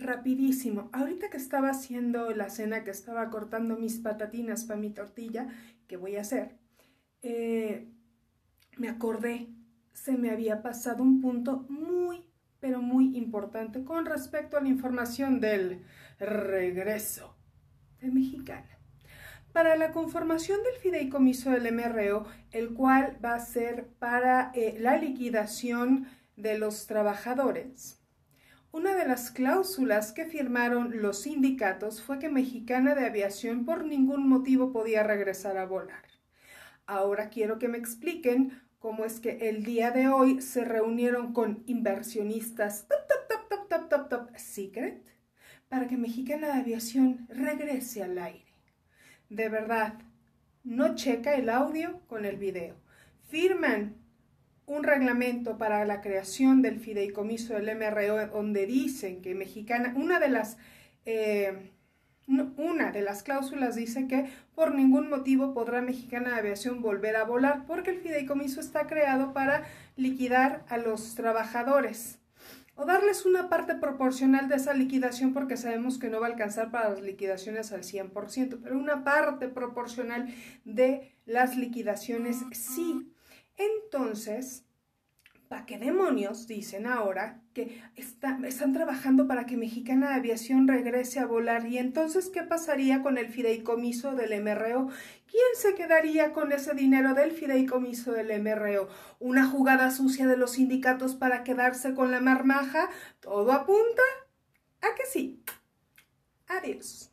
rapidísimo. Ahorita que estaba haciendo la cena, que estaba cortando mis patatinas para mi tortilla, que voy a hacer, eh, me acordé, se me había pasado un punto muy, pero muy importante con respecto a la información del regreso de Mexicana. Para la conformación del fideicomiso del MRO, el cual va a ser para eh, la liquidación de los trabajadores, una de las cláusulas que firmaron los sindicatos fue que Mexicana de Aviación por ningún motivo podía regresar a volar. Ahora quiero que me expliquen cómo es que el día de hoy se reunieron con inversionistas top, top, top, top, top, top, secret para que Mexicana de Aviación regrese al aire. De verdad, no checa el audio con el video. Firman un reglamento para la creación del fideicomiso del MRO donde dicen que mexicana, una de las... Eh, una de las cláusulas dice que por ningún motivo podrá Mexicana de Aviación volver a volar porque el fideicomiso está creado para liquidar a los trabajadores o darles una parte proporcional de esa liquidación porque sabemos que no va a alcanzar para las liquidaciones al 100%, pero una parte proporcional de las liquidaciones sí. Entonces, ¿para qué demonios dicen ahora que están trabajando para que Mexicana Aviación regrese a volar? ¿Y entonces qué pasaría con el fideicomiso del MRO? ¿Quién se quedaría con ese dinero del fideicomiso del MRO? ¿Una jugada sucia de los sindicatos para quedarse con la marmaja? ¿Todo apunta? ¿A que sí? Adiós.